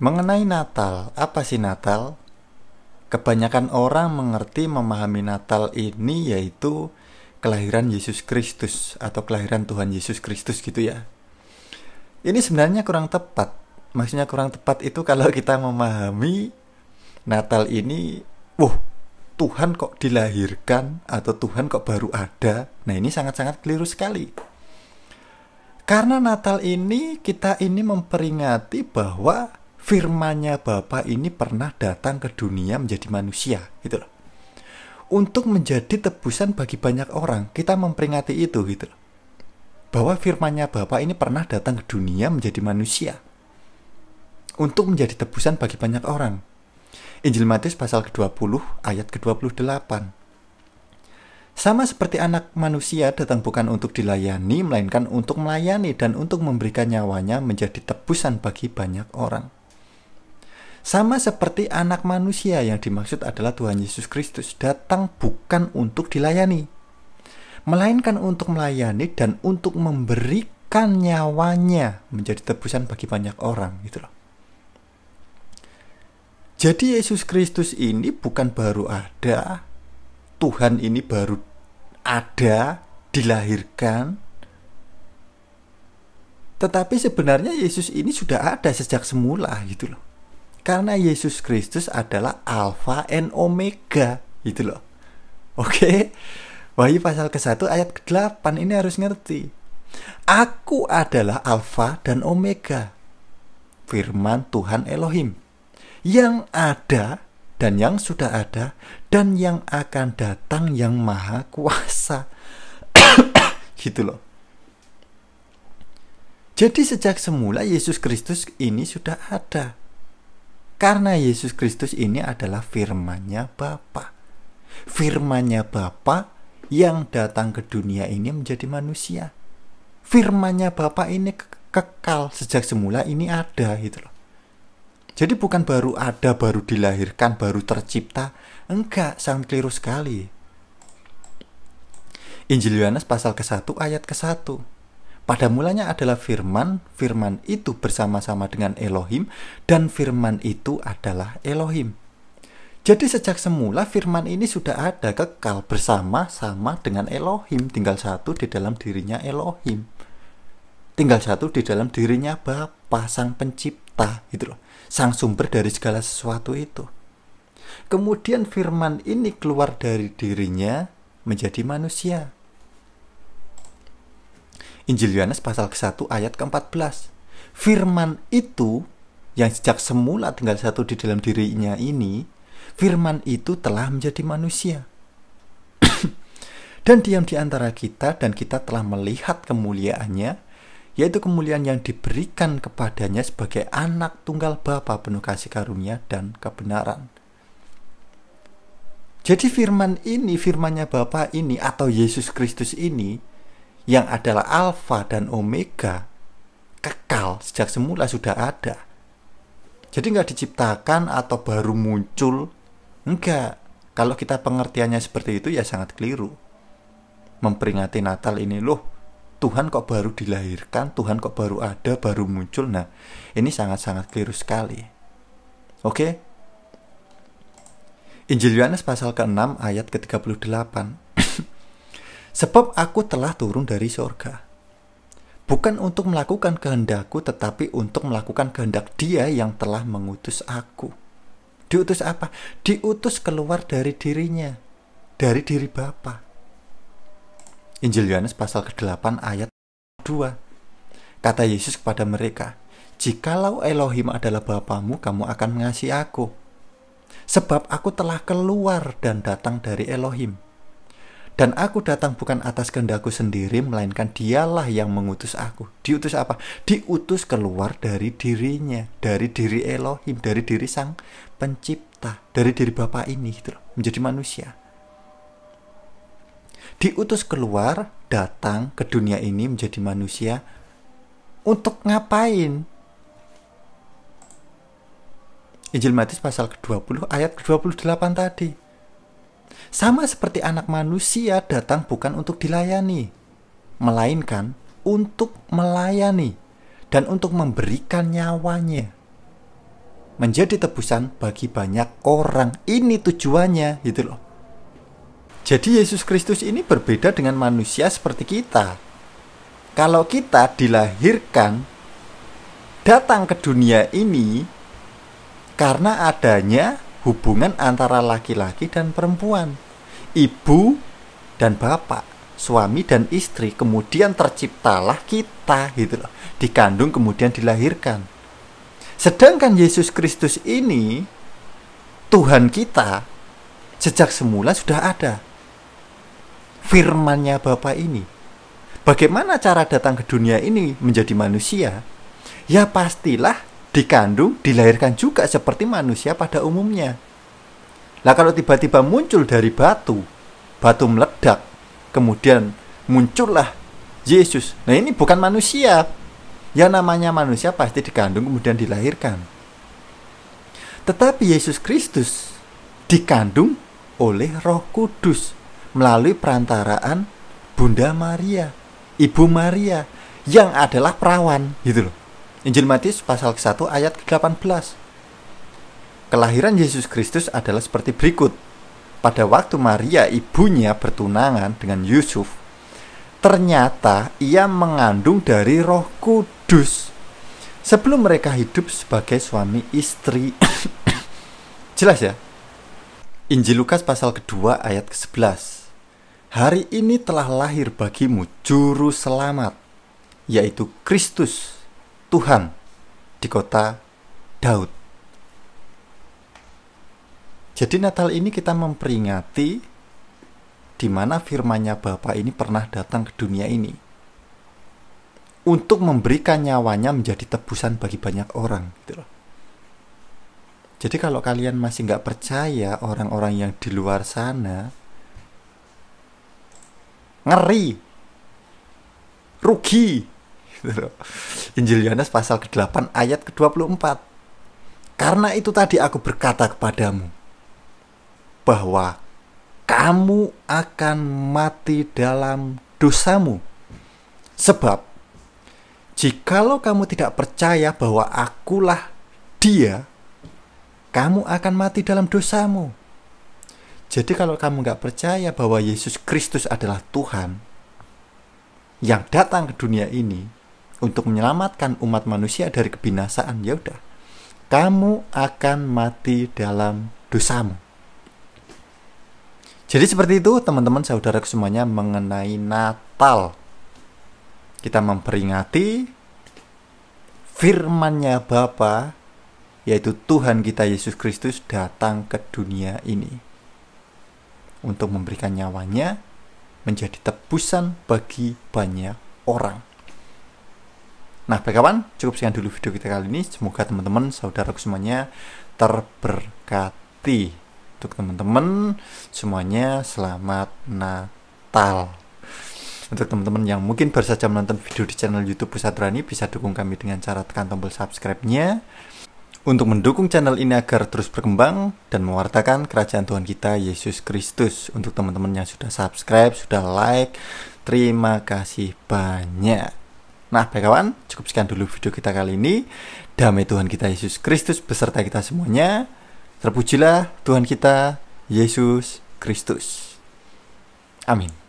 Mengenai Natal, apa sih Natal? Kebanyakan orang mengerti memahami Natal ini yaitu kelahiran Yesus Kristus atau kelahiran Tuhan Yesus Kristus gitu ya. Ini sebenarnya kurang tepat. Maksudnya kurang tepat itu kalau kita memahami Natal ini, wah, Tuhan kok dilahirkan atau Tuhan kok baru ada. Nah, ini sangat-sangat keliru sekali. Karena Natal ini kita ini memperingati bahwa firmannya Bapa ini pernah datang ke dunia menjadi manusia gitu loh. Untuk menjadi tebusan bagi banyak orang, kita memperingati itu gitu loh. Bahwa firmanya Bapa ini pernah datang ke dunia menjadi manusia. Untuk menjadi tebusan bagi banyak orang. Injil Matius pasal ke-20 ayat ke-28. Sama seperti anak manusia datang bukan untuk dilayani, melainkan untuk melayani dan untuk memberikan nyawanya menjadi tebusan bagi banyak orang. Sama seperti anak manusia yang dimaksud adalah Tuhan Yesus Kristus datang bukan untuk dilayani, melainkan untuk melayani dan untuk memberikan nyawanya menjadi tebusan bagi banyak orang gitu loh. Jadi Yesus Kristus ini bukan baru ada, Tuhan ini baru ada, dilahirkan, tetapi sebenarnya Yesus ini sudah ada sejak semula gitu loh karena Yesus Kristus adalah Alfa and Omega gitu loh oke okay? Wahyu pasal ke-1 ayat ke-8 ini harus ngerti aku adalah Alfa dan Omega firman Tuhan Elohim yang ada dan yang sudah ada dan yang akan datang yang maha kuasa gitu loh jadi sejak semula Yesus Kristus ini sudah ada karena Yesus Kristus ini adalah firmannya Bapa. Firmannya Bapa yang datang ke dunia ini menjadi manusia. Firmannya Bapa ini ke kekal sejak semula ini ada gitu loh. Jadi bukan baru ada, baru dilahirkan, baru tercipta. Enggak, sangat keliru sekali. Injil Yohanes pasal ke-1 ayat ke-1 pada mulanya adalah firman, firman itu bersama-sama dengan Elohim, dan firman itu adalah Elohim. Jadi sejak semula firman ini sudah ada kekal bersama-sama dengan Elohim, tinggal satu di dalam dirinya Elohim. Tinggal satu di dalam dirinya Bapa, Sang Pencipta, gitu loh. Sang sumber dari segala sesuatu itu. Kemudian firman ini keluar dari dirinya menjadi manusia. Injil Yohanes pasal ke-1 ayat ke-14. Firman itu yang sejak semula tinggal satu di dalam dirinya ini, firman itu telah menjadi manusia. dan diam di antara kita dan kita telah melihat kemuliaannya, yaitu kemuliaan yang diberikan kepadanya sebagai anak tunggal Bapa penuh kasih karunia dan kebenaran. Jadi firman ini, firmannya Bapa ini atau Yesus Kristus ini yang adalah alfa dan omega kekal sejak semula sudah ada. Jadi nggak diciptakan atau baru muncul. Enggak. Kalau kita pengertiannya seperti itu ya sangat keliru. Memperingati Natal ini loh, Tuhan kok baru dilahirkan, Tuhan kok baru ada, baru muncul. Nah, ini sangat-sangat keliru sekali. Oke? Injil Yohanes pasal ke-6 ayat ke-38. Sebab aku telah turun dari surga, Bukan untuk melakukan kehendakku, tetapi untuk melakukan kehendak dia yang telah mengutus aku. Diutus apa? Diutus keluar dari dirinya. Dari diri Bapa. Injil Yohanes pasal ke-8 ayat 2. Kata Yesus kepada mereka, Jikalau Elohim adalah Bapamu, kamu akan mengasihi aku. Sebab aku telah keluar dan datang dari Elohim dan aku datang bukan atas kehendakku sendiri, melainkan dialah yang mengutus aku. Diutus apa? Diutus keluar dari dirinya, dari diri Elohim, dari diri sang pencipta, dari diri Bapa ini, gitu loh, menjadi manusia. Diutus keluar, datang ke dunia ini menjadi manusia, untuk ngapain? Injil Matius pasal ke-20 ayat ke-28 tadi. Sama seperti anak manusia datang bukan untuk dilayani, melainkan untuk melayani dan untuk memberikan nyawanya. Menjadi tebusan bagi banyak orang. Ini tujuannya, gitu loh. Jadi Yesus Kristus ini berbeda dengan manusia seperti kita. Kalau kita dilahirkan datang ke dunia ini karena adanya hubungan antara laki-laki dan perempuan, ibu dan bapak, suami dan istri. Kemudian terciptalah kita gitu loh. Dikandung kemudian dilahirkan. Sedangkan Yesus Kristus ini Tuhan kita sejak semula sudah ada. Firmannya Bapak ini. Bagaimana cara datang ke dunia ini menjadi manusia? Ya pastilah dikandung, dilahirkan juga seperti manusia pada umumnya. Lah kalau tiba-tiba muncul dari batu, batu meledak, kemudian muncullah Yesus. Nah ini bukan manusia. Ya namanya manusia pasti dikandung kemudian dilahirkan. Tetapi Yesus Kristus dikandung oleh Roh Kudus melalui perantaraan Bunda Maria, Ibu Maria yang adalah perawan gitu loh. Injil Matius pasal 1 ayat ke-18. Kelahiran Yesus Kristus adalah seperti berikut. Pada waktu Maria ibunya bertunangan dengan Yusuf, ternyata ia mengandung dari Roh Kudus. Sebelum mereka hidup sebagai suami istri. Jelas ya? Injil Lukas pasal kedua ayat ke-11. Hari ini telah lahir bagimu juru selamat, yaitu Kristus Tuhan di kota Daud. Jadi Natal ini kita memperingati di mana firmannya Bapa ini pernah datang ke dunia ini untuk memberikan nyawanya menjadi tebusan bagi banyak orang gitu loh. Jadi kalau kalian masih nggak percaya orang-orang yang di luar sana ngeri rugi Gitu Injil Yohanes pasal ke-8 ayat ke-24. Karena itu tadi aku berkata kepadamu bahwa kamu akan mati dalam dosamu. Sebab jikalau kamu tidak percaya bahwa akulah dia, kamu akan mati dalam dosamu. Jadi kalau kamu nggak percaya bahwa Yesus Kristus adalah Tuhan yang datang ke dunia ini, untuk menyelamatkan umat manusia dari kebinasaan ya udah kamu akan mati dalam dosamu jadi seperti itu teman-teman saudara semuanya mengenai Natal kita memperingati firmannya Bapa yaitu Tuhan kita Yesus Kristus datang ke dunia ini untuk memberikan nyawanya menjadi tebusan bagi banyak orang. Nah, kawan, cukup sekian dulu video kita kali ini. Semoga teman-teman, saudara semuanya terberkati. Untuk teman-teman semuanya, selamat Natal. Untuk teman-teman yang mungkin baru saja menonton video di channel YouTube Pusat Rani, bisa dukung kami dengan cara tekan tombol subscribe-nya. Untuk mendukung channel ini agar terus berkembang dan mewartakan kerajaan Tuhan kita Yesus Kristus. Untuk teman-teman yang sudah subscribe, sudah like, terima kasih banyak. Nah, baik kawan, cukup sekian dulu video kita kali ini. Damai Tuhan kita Yesus Kristus beserta kita semuanya. Terpujilah Tuhan kita Yesus Kristus. Amin.